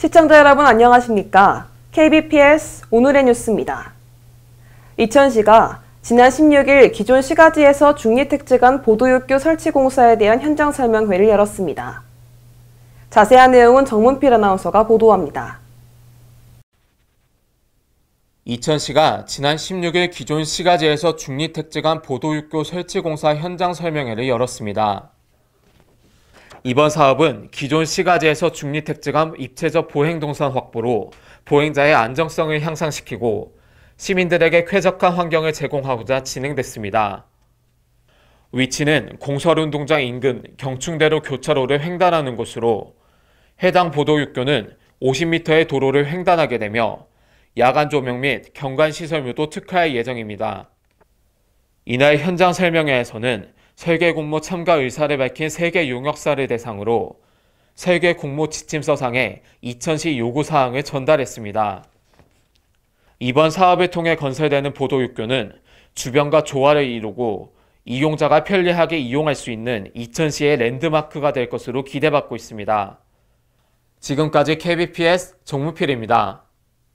시청자 여러분 안녕하십니까? KBPS 오늘의 뉴스입니다. 이천시가 지난 16일 기존 시가지에서 중리택지간 보도육교 설치 공사에 대한 현장 설명회를 열었습니다. 자세한 내용은 정문필 아나운서가 보도합니다. 이천시가 지난 16일 기존 시가지에서 중리택지간 보도육교 설치 공사 현장 설명회를 열었습니다. 이번 사업은 기존 시가지에서 중립택지감 입체적 보행동선 확보로 보행자의 안정성을 향상시키고 시민들에게 쾌적한 환경을 제공하고자 진행됐습니다. 위치는 공설운동장 인근 경충대로 교차로를 횡단하는 곳으로 해당 보도육교는 50m의 도로를 횡단하게 되며 야간 조명 및 경관시설묘도 특화할 예정입니다. 이날 현장 설명회에서는 세계 공모 참가 의사를 밝힌 세계 용역사를 대상으로 세계 공모 지침서상에 2000시 요구사항을 전달했습니다. 이번 사업을 통해 건설되는 보도육교는 주변과 조화를 이루고 이용자가 편리하게 이용할 수 있는 2 0 0 0시의 랜드마크가 될 것으로 기대받고 있습니다. 지금까지 KBPS 정무필입니다.